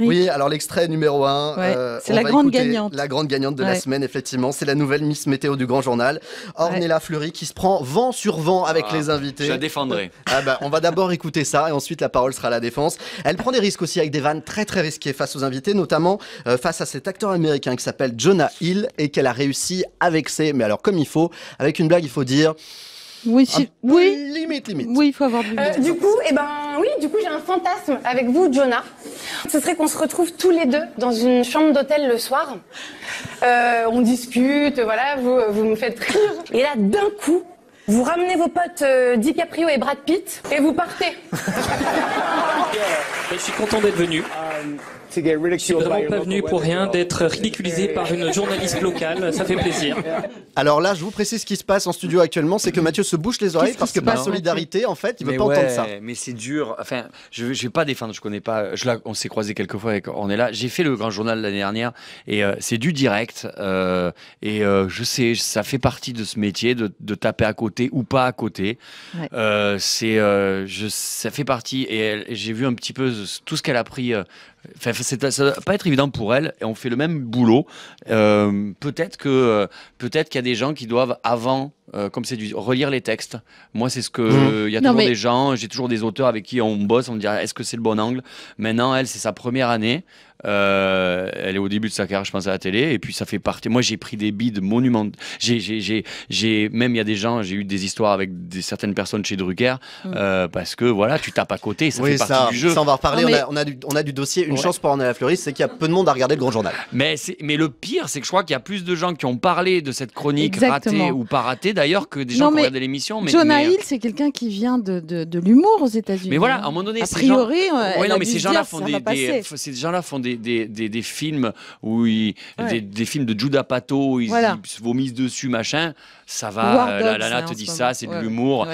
Oui, alors l'extrait numéro un. Euh, c'est la grande gagnante. La grande gagnante de la semaine, effectivement. C'est la nouvelle Miss Météo du Grand Journal, Ornella Fleury, qui se prend vent sur vent avec ah, les invités. Je la défendrai. Ah bah, on va d'abord écouter ça et ensuite la parole sera à la défense. Elle prend des risques aussi avec des vannes très très risquées face aux invités, notamment euh, face à cet acteur américain qui s'appelle Jonah Hill et qu'elle a réussi avec ses. mais alors comme il faut, avec une blague, il faut dire. Oui, si... oui. Limite, limite. Oui, il faut avoir du. Euh, du coup, eh ben oui, du coup, j'ai un fantasme avec vous, Jonah ce serait qu'on se retrouve tous les deux dans une chambre d'hôtel le soir. Euh, on discute, voilà, vous, me faites rire. Et là, d'un coup, vous ramenez vos potes euh, DiCaprio et Brad Pitt et vous partez. je suis content d'être venu. Je suis vraiment pas venu pour rien d'être ridiculisé par une journaliste locale, ça fait plaisir. Alors là, je vous précise ce qui se passe en studio actuellement, c'est que Mathieu se bouche les oreilles parce que pas solidarité, en fait, il veut pas entendre ça. Mais c'est dur. Enfin, je, ne vais pas défendre, je connais pas. Je, on s'est croisé quelques fois on est là. J'ai fait le grand journal l'année dernière et euh, c'est du direct. Euh, et euh, je sais, ça fait partie de ce métier de, taper à côté ou pas à côté. c'est, ça fait partie. et j'ai vu un petit peu tout ce qu'elle a pris. Euh, ça ne va pas être évident pour elle. Et on fait le même boulot. Euh, peut-être que euh, peut-être qu'il y a des gens qui doivent avant. comme c'est du relire les textes. Moi, c'est ce que mmh. il y a toujours des gens. J'ai toujours des auteurs avec qui on bosse. On me dit ah, est-ce que c'est le bon angle. Maintenant, elle, c'est sa première année. Euh, elle est au début de sa carrière, je pense, à la télé. Et puis, ça fait partie. Moi, j'ai pris des bides monumentaux. J'ai, j'ai, j'ai, même il y a des gens, j'ai eu des histoires avec certaines personnes chez Drucker mm. euh, parce que voilà, tu tapes à côté, ça fait partie du jeu. on a, du, dossier. Une chance pour la Lafleuriste, c'est qu'il y a peu de monde à regarder le grand journal. Mais, mais le pire, c'est que je crois qu'il y a plus de gens qui ont parlé de cette chronique ratée ou pas ratée d'ailleurs que des gens qui ont l'émission. Mais, Jonah euh, Hill, c'est quelqu'un qui vient de, l'humour aux États-unis. Mais voilà, hein. à un moment donné, a priori, non, mais ces gens-là font des des, des, films où des, films de Judah Pato ils, voilà. vomissent dessus, machin. Ça va, la, hein, te dit ça, c'est de l'humour.